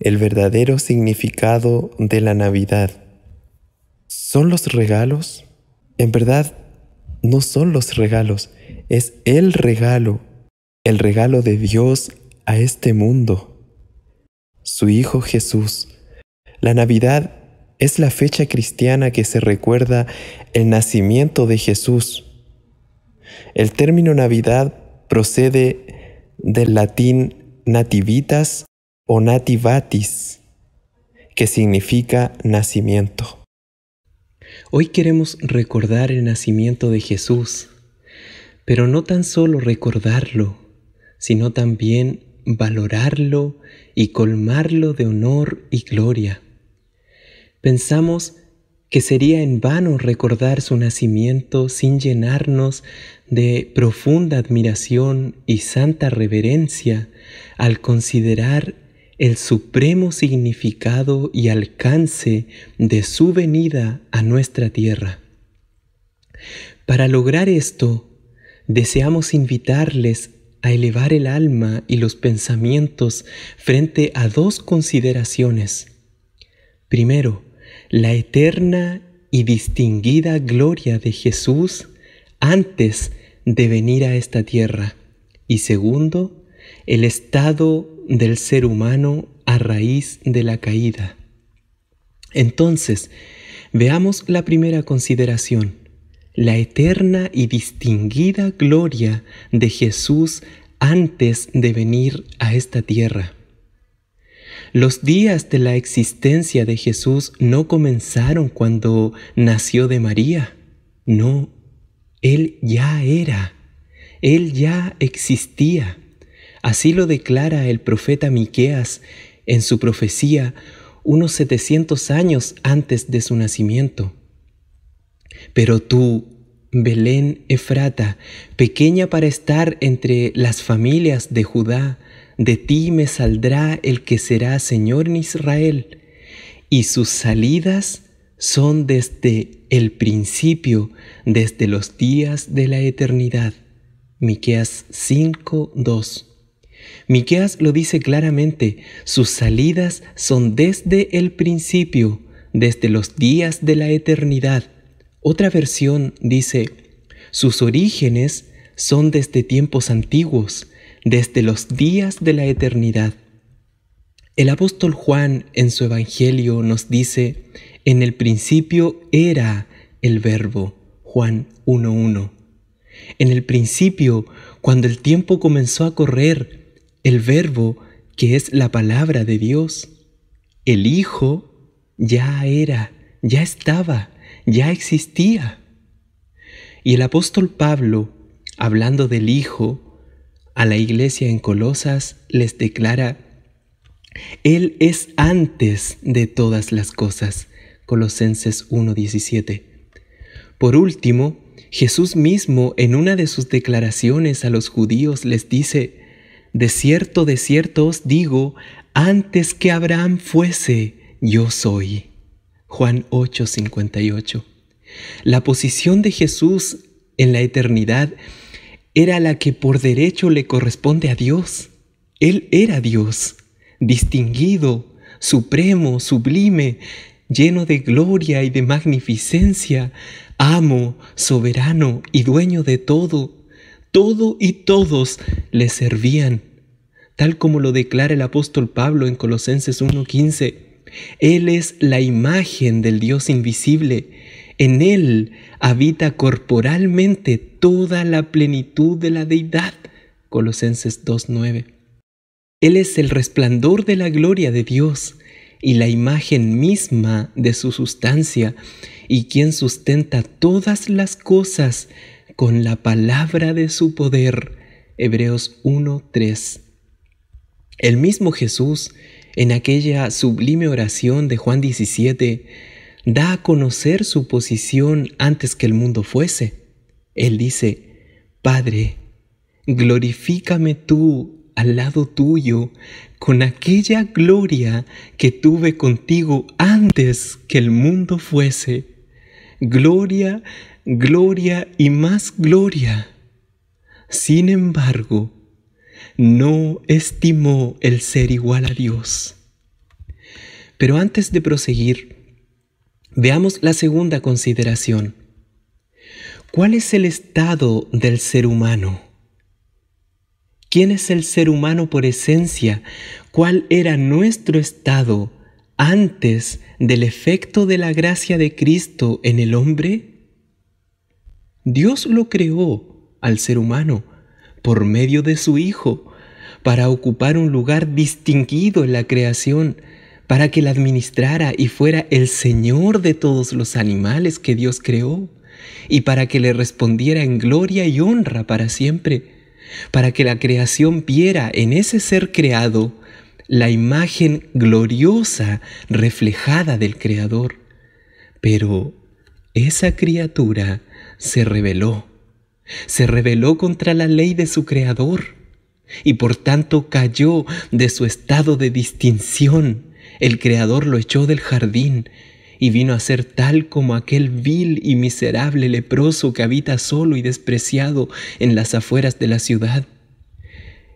el verdadero significado de la Navidad. ¿Son los regalos? En verdad, no son los regalos, es el regalo, el regalo de Dios a este mundo, su Hijo Jesús. La Navidad es la fecha cristiana que se recuerda el nacimiento de Jesús. El término Navidad procede del latín nativitas, Onati Vatis, que significa nacimiento. Hoy queremos recordar el nacimiento de Jesús, pero no tan solo recordarlo, sino también valorarlo y colmarlo de honor y gloria. Pensamos que sería en vano recordar su nacimiento sin llenarnos de profunda admiración y santa reverencia al considerar el supremo significado y alcance de su venida a nuestra tierra. Para lograr esto, deseamos invitarles a elevar el alma y los pensamientos frente a dos consideraciones. Primero, la eterna y distinguida gloria de Jesús antes de venir a esta tierra. Y segundo, el estado del ser humano a raíz de la caída. Entonces, veamos la primera consideración, la eterna y distinguida gloria de Jesús antes de venir a esta tierra. Los días de la existencia de Jesús no comenzaron cuando nació de María, no, Él ya era, Él ya existía. Así lo declara el profeta Miqueas en su profecía unos 700 años antes de su nacimiento. Pero tú, Belén Efrata, pequeña para estar entre las familias de Judá, de ti me saldrá el que será Señor en Israel, y sus salidas son desde el principio, desde los días de la eternidad. Miqueas 5:2 Miqueas lo dice claramente, sus salidas son desde el principio, desde los días de la eternidad. Otra versión dice, sus orígenes son desde tiempos antiguos, desde los días de la eternidad. El apóstol Juan en su Evangelio nos dice, en el principio era el verbo, Juan 1.1. En el principio, cuando el tiempo comenzó a correr, el verbo que es la palabra de Dios. El Hijo ya era, ya estaba, ya existía. Y el apóstol Pablo, hablando del Hijo, a la iglesia en Colosas les declara, Él es antes de todas las cosas. Colosenses 1:17. Por último, Jesús mismo en una de sus declaraciones a los judíos les dice, de cierto, de cierto os digo, antes que Abraham fuese, yo soy. Juan 8:58. La posición de Jesús en la eternidad era la que por derecho le corresponde a Dios. Él era Dios, distinguido, supremo, sublime, lleno de gloria y de magnificencia, amo, soberano y dueño de todo todo y todos le servían, tal como lo declara el apóstol Pablo en Colosenses 1.15. Él es la imagen del Dios invisible. En Él habita corporalmente toda la plenitud de la deidad. Colosenses 2.9. Él es el resplandor de la gloria de Dios y la imagen misma de su sustancia, y quien sustenta todas las cosas con la palabra de su poder. Hebreos 1:3. El mismo Jesús, en aquella sublime oración de Juan 17, da a conocer su posición antes que el mundo fuese. Él dice, Padre, glorifícame tú al lado tuyo con aquella gloria que tuve contigo antes que el mundo fuese. Gloria gloria y más gloria. Sin embargo, no estimó el ser igual a Dios. Pero antes de proseguir, veamos la segunda consideración. ¿Cuál es el estado del ser humano? ¿Quién es el ser humano por esencia? ¿Cuál era nuestro estado antes del efecto de la gracia de Cristo en el hombre? Dios lo creó al ser humano por medio de su Hijo, para ocupar un lugar distinguido en la creación, para que la administrara y fuera el Señor de todos los animales que Dios creó, y para que le respondiera en gloria y honra para siempre, para que la creación viera en ese ser creado la imagen gloriosa reflejada del Creador. Pero esa criatura se rebeló. Se rebeló contra la ley de su creador y por tanto cayó de su estado de distinción. El creador lo echó del jardín y vino a ser tal como aquel vil y miserable leproso que habita solo y despreciado en las afueras de la ciudad.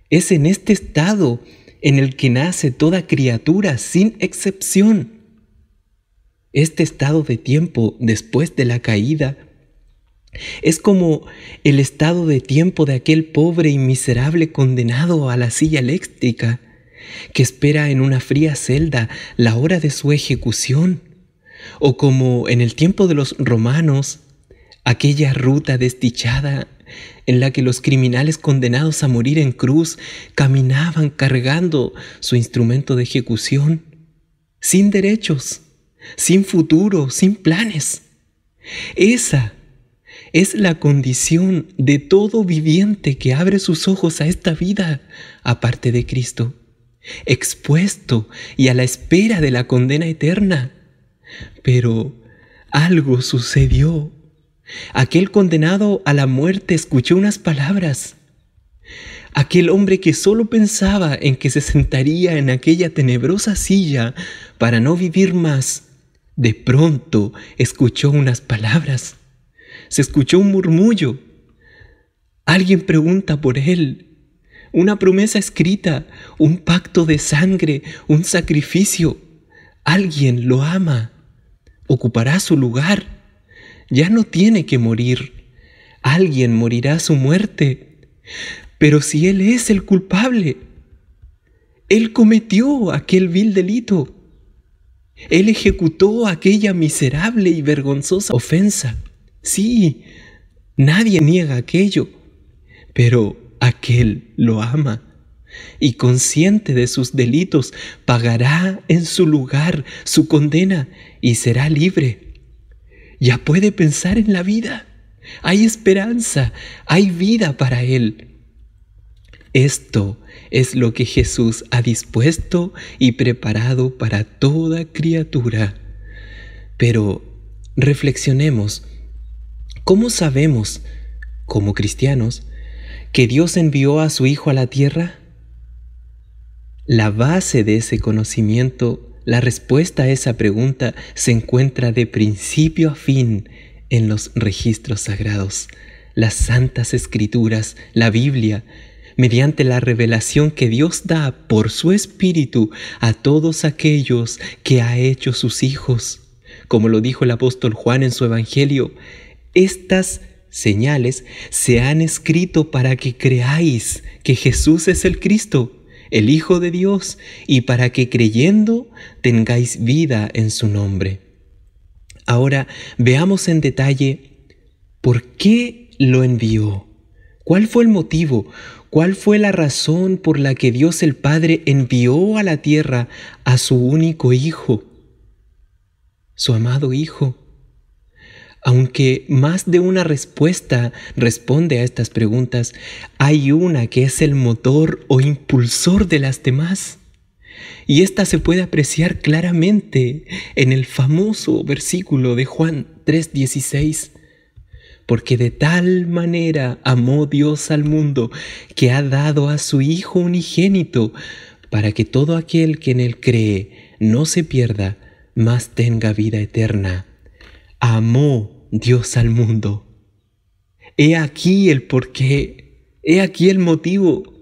Es en este estado en el que nace toda criatura sin excepción. Este estado de tiempo después de la caída es como el estado de tiempo de aquel pobre y miserable condenado a la silla eléctrica, que espera en una fría celda la hora de su ejecución, o como en el tiempo de los romanos, aquella ruta desdichada en la que los criminales condenados a morir en cruz caminaban cargando su instrumento de ejecución, sin derechos, sin futuro, sin planes. Esa es la condición de todo viviente que abre sus ojos a esta vida aparte de Cristo, expuesto y a la espera de la condena eterna. Pero algo sucedió. Aquel condenado a la muerte escuchó unas palabras. Aquel hombre que solo pensaba en que se sentaría en aquella tenebrosa silla para no vivir más, de pronto escuchó unas palabras se escuchó un murmullo. Alguien pregunta por él. Una promesa escrita, un pacto de sangre, un sacrificio. Alguien lo ama. Ocupará su lugar. Ya no tiene que morir. Alguien morirá su muerte. Pero si él es el culpable, él cometió aquel vil delito. Él ejecutó aquella miserable y vergonzosa ofensa. Sí, nadie niega aquello, pero aquel lo ama y consciente de sus delitos pagará en su lugar su condena y será libre. Ya puede pensar en la vida. Hay esperanza, hay vida para él. Esto es lo que Jesús ha dispuesto y preparado para toda criatura. Pero reflexionemos ¿Cómo sabemos, como cristianos, que Dios envió a su Hijo a la tierra? La base de ese conocimiento, la respuesta a esa pregunta, se encuentra de principio a fin en los registros sagrados, las santas escrituras, la Biblia, mediante la revelación que Dios da por su Espíritu a todos aquellos que ha hecho sus hijos. Como lo dijo el apóstol Juan en su Evangelio, estas señales se han escrito para que creáis que Jesús es el Cristo, el Hijo de Dios, y para que creyendo tengáis vida en su nombre. Ahora veamos en detalle por qué lo envió, cuál fue el motivo, cuál fue la razón por la que Dios el Padre envió a la tierra a su único Hijo, su amado Hijo aunque más de una respuesta responde a estas preguntas, hay una que es el motor o impulsor de las demás. Y esta se puede apreciar claramente en el famoso versículo de Juan 3:16, porque de tal manera amó Dios al mundo que ha dado a su Hijo unigénito, para que todo aquel que en él cree no se pierda, mas tenga vida eterna amó Dios al mundo. He aquí el porqué, he aquí el motivo.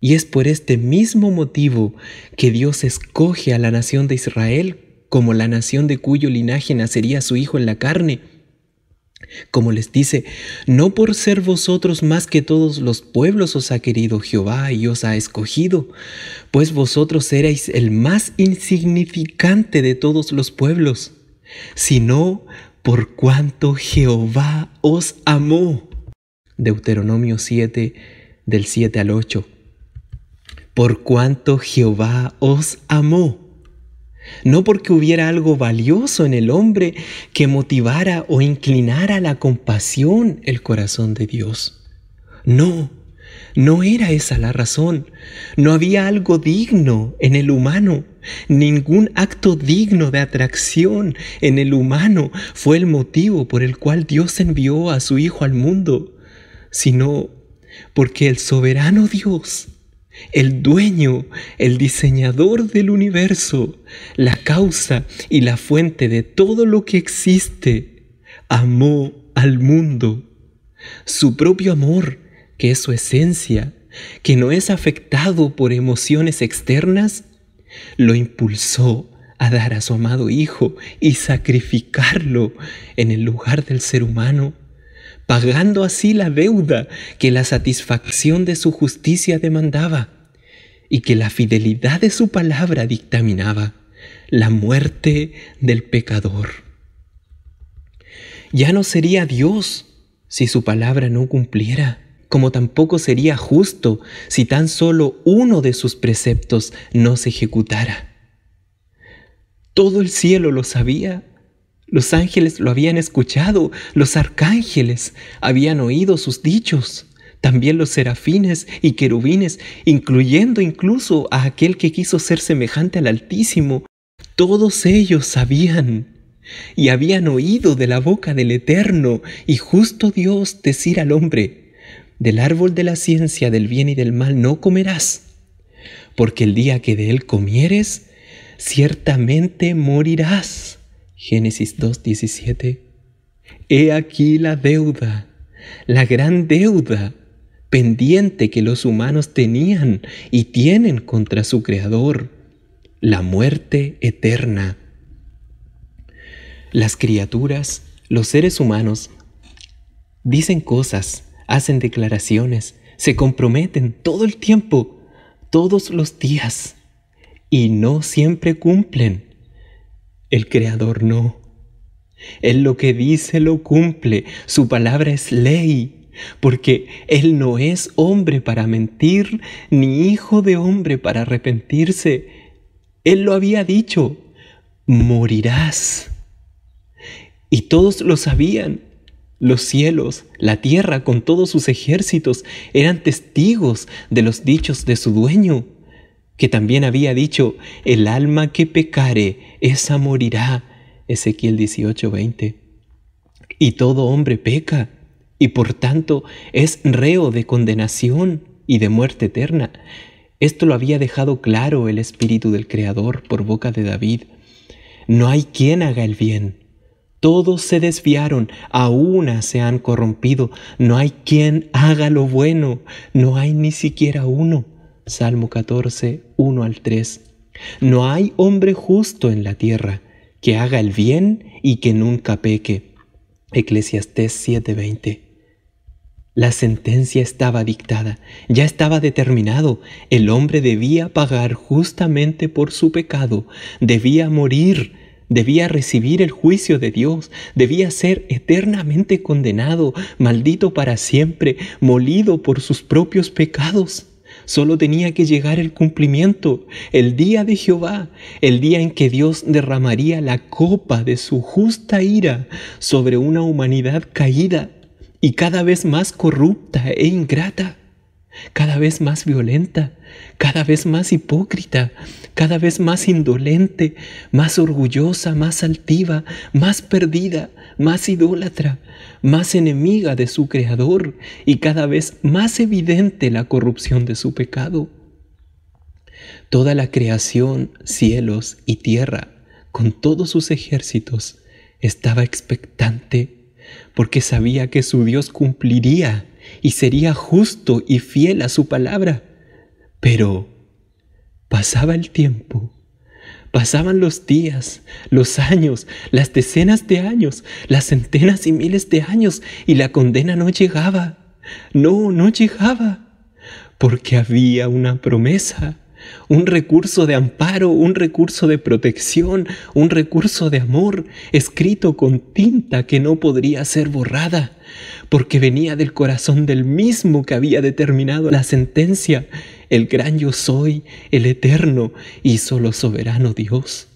Y es por este mismo motivo que Dios escoge a la nación de Israel como la nación de cuyo linaje nacería su hijo en la carne. Como les dice, no por ser vosotros más que todos los pueblos os ha querido Jehová y os ha escogido, pues vosotros erais el más insignificante de todos los pueblos sino por cuanto Jehová os amó. Deuteronomio 7, del 7 al 8. Por cuanto Jehová os amó. No porque hubiera algo valioso en el hombre que motivara o inclinara la compasión el corazón de Dios. No, no era esa la razón. No había algo digno en el humano. Ningún acto digno de atracción en el humano fue el motivo por el cual Dios envió a su Hijo al mundo, sino porque el soberano Dios, el dueño, el diseñador del universo, la causa y la fuente de todo lo que existe, amó al mundo. Su propio amor que es su esencia, que no es afectado por emociones externas, lo impulsó a dar a su amado Hijo y sacrificarlo en el lugar del ser humano, pagando así la deuda que la satisfacción de su justicia demandaba y que la fidelidad de su palabra dictaminaba, la muerte del pecador. Ya no sería Dios si su palabra no cumpliera como tampoco sería justo si tan solo uno de sus preceptos no se ejecutara. Todo el cielo lo sabía, los ángeles lo habían escuchado, los arcángeles habían oído sus dichos, también los serafines y querubines, incluyendo incluso a aquel que quiso ser semejante al Altísimo, todos ellos sabían y habían oído de la boca del Eterno y justo Dios decir al hombre, del árbol de la ciencia del bien y del mal no comerás, porque el día que de él comieres, ciertamente morirás. Génesis 2.17. He aquí la deuda, la gran deuda pendiente que los humanos tenían y tienen contra su Creador, la muerte eterna. Las criaturas, los seres humanos, dicen cosas hacen declaraciones, se comprometen todo el tiempo, todos los días, y no siempre cumplen. El Creador no. Él lo que dice lo cumple, su palabra es ley, porque Él no es hombre para mentir, ni hijo de hombre para arrepentirse. Él lo había dicho, morirás. Y todos lo sabían, los cielos, la tierra con todos sus ejércitos eran testigos de los dichos de su dueño, que también había dicho, el alma que pecare, esa morirá. Ezequiel 18:20. Y todo hombre peca, y por tanto es reo de condenación y de muerte eterna. Esto lo había dejado claro el Espíritu del Creador por boca de David. No hay quien haga el bien, todos se desviaron, a una se han corrompido, no hay quien haga lo bueno, no hay ni siquiera uno. Salmo 14, 1 al 3. No hay hombre justo en la tierra, que haga el bien y que nunca peque. Eclesiastés 7:20. La sentencia estaba dictada, ya estaba determinado, el hombre debía pagar justamente por su pecado, debía morir debía recibir el juicio de Dios, debía ser eternamente condenado, maldito para siempre, molido por sus propios pecados. Solo tenía que llegar el cumplimiento, el día de Jehová, el día en que Dios derramaría la copa de su justa ira sobre una humanidad caída y cada vez más corrupta e ingrata cada vez más violenta, cada vez más hipócrita, cada vez más indolente, más orgullosa, más altiva, más perdida, más idólatra, más enemiga de su Creador y cada vez más evidente la corrupción de su pecado. Toda la creación, cielos y tierra, con todos sus ejércitos, estaba expectante porque sabía que su Dios cumpliría y sería justo y fiel a su palabra. Pero pasaba el tiempo, pasaban los días, los años, las decenas de años, las centenas y miles de años, y la condena no llegaba. No, no llegaba. Porque había una promesa, un recurso de amparo, un recurso de protección, un recurso de amor, escrito con tinta que no podría ser borrada porque venía del corazón del mismo que había determinado la sentencia, el gran yo soy, el eterno y solo soberano Dios.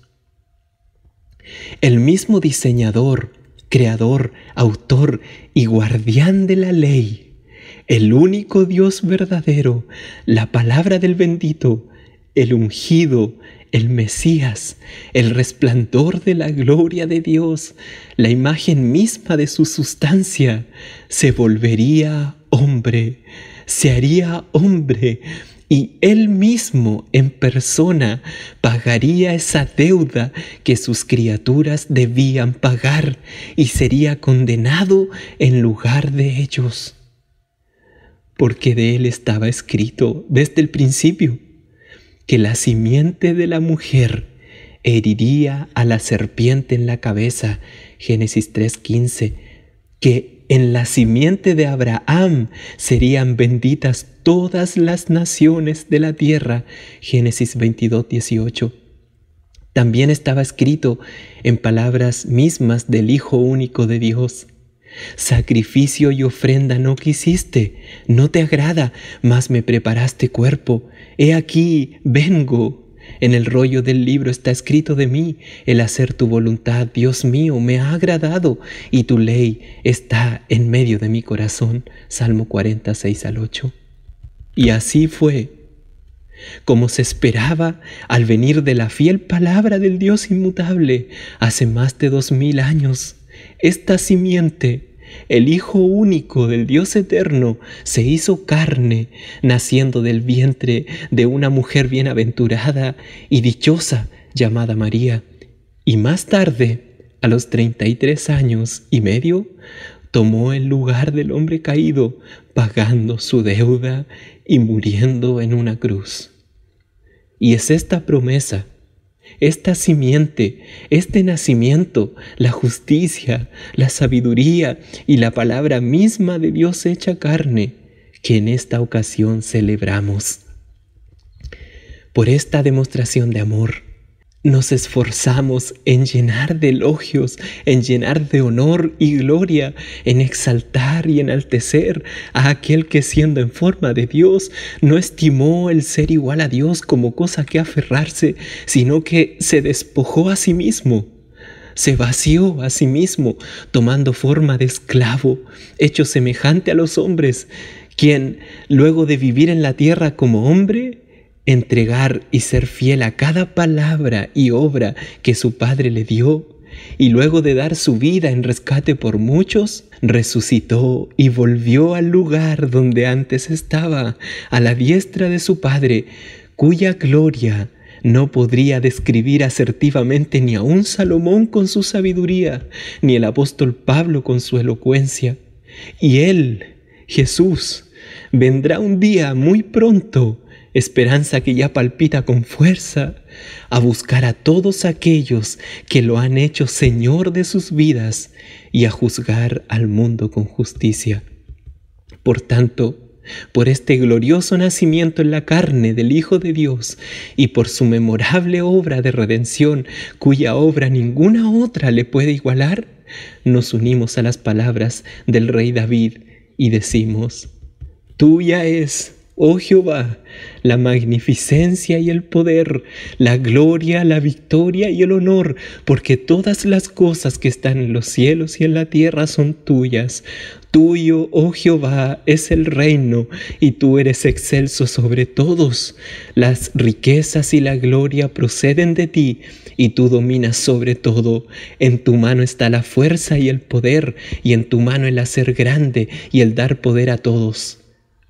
El mismo diseñador, creador, autor y guardián de la ley, el único Dios verdadero, la palabra del bendito, el ungido, el Mesías, el resplandor de la gloria de Dios, la imagen misma de su sustancia, se volvería hombre, se haría hombre, y él mismo en persona pagaría esa deuda que sus criaturas debían pagar y sería condenado en lugar de ellos. Porque de él estaba escrito desde el principio que la simiente de la mujer heriría a la serpiente en la cabeza, Génesis 3:15, que en la simiente de Abraham serían benditas todas las naciones de la tierra, Génesis 22:18. También estaba escrito en palabras mismas del Hijo único de Dios. Sacrificio y ofrenda no quisiste, no te agrada, mas me preparaste cuerpo. He aquí, vengo. En el rollo del libro está escrito de mí, el hacer tu voluntad, Dios mío, me ha agradado, y tu ley está en medio de mi corazón. Salmo 46 al 8. Y así fue, como se esperaba al venir de la fiel palabra del Dios inmutable hace más de dos mil años. Esta simiente el Hijo único del Dios eterno, se hizo carne, naciendo del vientre de una mujer bienaventurada y dichosa llamada María. Y más tarde, a los 33 años y medio, tomó el lugar del hombre caído, pagando su deuda y muriendo en una cruz. Y es esta promesa esta simiente, este nacimiento, la justicia, la sabiduría y la palabra misma de Dios hecha carne, que en esta ocasión celebramos. Por esta demostración de amor, nos esforzamos en llenar de elogios, en llenar de honor y gloria, en exaltar y enaltecer a aquel que siendo en forma de Dios no estimó el ser igual a Dios como cosa que aferrarse, sino que se despojó a sí mismo. Se vació a sí mismo, tomando forma de esclavo, hecho semejante a los hombres, quien, luego de vivir en la tierra como hombre, entregar y ser fiel a cada palabra y obra que su Padre le dio, y luego de dar su vida en rescate por muchos, resucitó y volvió al lugar donde antes estaba, a la diestra de su Padre, cuya gloria no podría describir asertivamente ni a un Salomón con su sabiduría, ni el apóstol Pablo con su elocuencia. Y él, Jesús, Vendrá un día muy pronto, esperanza que ya palpita con fuerza, a buscar a todos aquellos que lo han hecho Señor de sus vidas y a juzgar al mundo con justicia. Por tanto, por este glorioso nacimiento en la carne del Hijo de Dios y por su memorable obra de redención, cuya obra ninguna otra le puede igualar, nos unimos a las palabras del Rey David y decimos, Tuya es, oh Jehová, la magnificencia y el poder, la gloria, la victoria y el honor, porque todas las cosas que están en los cielos y en la tierra son tuyas. Tuyo, oh Jehová, es el reino, y tú eres excelso sobre todos. Las riquezas y la gloria proceden de ti, y tú dominas sobre todo. En tu mano está la fuerza y el poder, y en tu mano el hacer grande y el dar poder a todos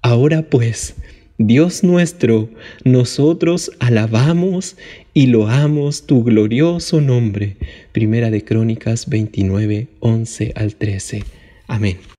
Ahora pues, Dios nuestro, nosotros alabamos y lo loamos tu glorioso nombre. Primera de Crónicas 29, 11 al 13. Amén.